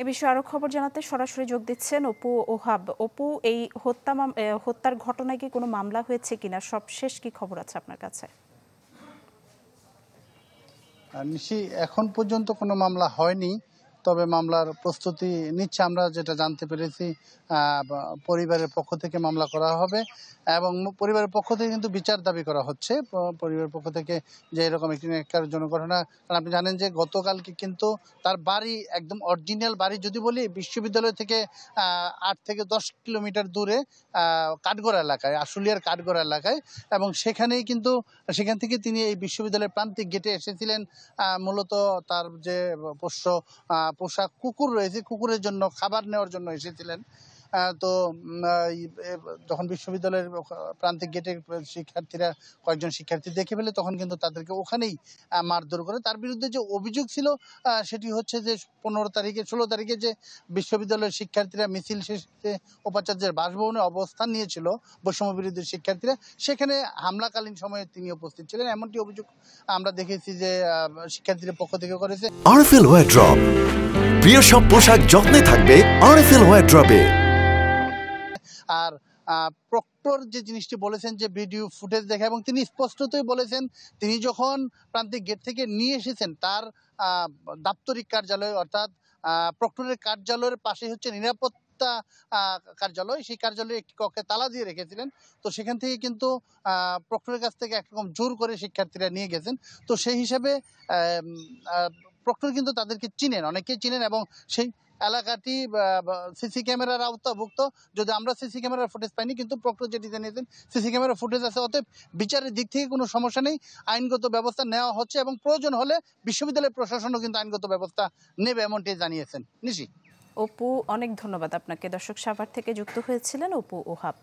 এ বিষয়ে আরো খবর জানাতে সরাসরি যোগ দিচ্ছেন অপু ওহাব অপু এই হত্যা হত্যার ঘটনায় কি কোনো মামলা হয়েছে কিনা সবশেষ কি খবর আছে আপনার কাছে নিশি এখন পর্যন্ত কোনো মামলা হয়নি তবে মামলার প্রস্তুতি নিচ্ছে আমরা যেটা জানতে পেরেছি পরিবারের পক্ষ থেকে মামলা করা হবে এবং পরিবারের পক্ষ থেকে কিন্তু বিচার দাবি করা হচ্ছে পরিবারের পক্ষ থেকে যে এরকম একটি জন্য জনঘটনা কারণ আপনি জানেন যে গতকালকে কিন্তু তার বাড়ি একদম অরিজিনাল বাড়ি যদি বলি বিশ্ববিদ্যালয় থেকে আট থেকে দশ কিলোমিটার দূরে কাঠগড়া এলাকায় আশুলিয়ার কাঠগড়া এলাকায় এবং সেখানেই কিন্তু সেখান থেকে তিনি এই বিশ্ববিদ্যালয়ের প্রান্তিক গেটে এসেছিলেন মূলত তার যে পোষ্য পোশাক কুকুর রয়েছে কুকুরের জন্য খাবার নেওয়ার জন্য এসেছিলেন তো যখন বিশ্ববিদ্যালয়ের প্রান্তিক গেটে শিক্ষার্থীরা কয়েকজন শিক্ষার্থী দেখে ফেলে তখন কিন্তু তাদেরকে ওখানেই মারধর করে তার বিরুদ্ধে যে অভিযোগ ছিল সেটি হচ্ছে যে পনেরো তারিখে ষোলো তারিখে যে বিশ্ববিদ্যালয়ের শিক্ষার্থীরা মিছিল শেষে উপাচার্যের বাসভবনে অবস্থান নিয়েছিল বৈষম্য বিরোধী শিক্ষার্থীরা সেখানে হামলাকালীন সময়ে তিনি উপস্থিত ছিলেন এমনটি অভিযোগ আমরা দেখেছি যে শিক্ষার্থীদের পক্ষ থেকে করেছে প্রিয় সব পোশাক যত্নে থাকবে আর এফ ড্রপে আর প্রক্টর যে জিনিসটি বলেছেন যে ভিডিও ফুটেজ দেখা এবং তিনি স্পষ্টতই বলেছেন তিনি যখন প্রান্তিক গেট থেকে নিয়ে এসেছেন তার দাপ্তরিক কার্যালয় অর্থাৎ প্রক্টরের কার্যালয়ের পাশে হচ্ছে নিরাপত্তা নিরাপত্তা কার্যালয় সেই কার্যালয়ে একটি কক্ষে তালা দিয়ে রেখেছিলেন তো সেখান থেকে কিন্তু প্রক্টরের কাছ থেকে একরকম জোর করে শিক্ষার্থীরা নিয়ে গেছেন তো সেই হিসেবে প্রক্টর কিন্তু তাদেরকে চিনেন অনেকেই চিনেন এবং সেই এলাকাটি সিসি ক্যামেরার আওতাভুক্ত যদি আমরা সিসি ক্যামেরার ফুটেজ পাইনি কিন্তু প্রক্টর যেটি জানিয়েছেন সিসি ক্যামেরার ফুটেজ আছে অতএব বিচারের দিক থেকে কোনো সমস্যা নেই আইনগত ব্যবস্থা নেওয়া হচ্ছে এবং প্রয়োজন হলে বিশ্ববিদ্যালয় প্রশাসনও কিন্তু আইনগত ব্যবস্থা নেবে এমনটি জানিয়েছেন নিশি অপু অনেক ধন্যবাদ আপনাকে দর্শক সাভার থেকে যুক্ত হয়েছিলেন অপু ওহাব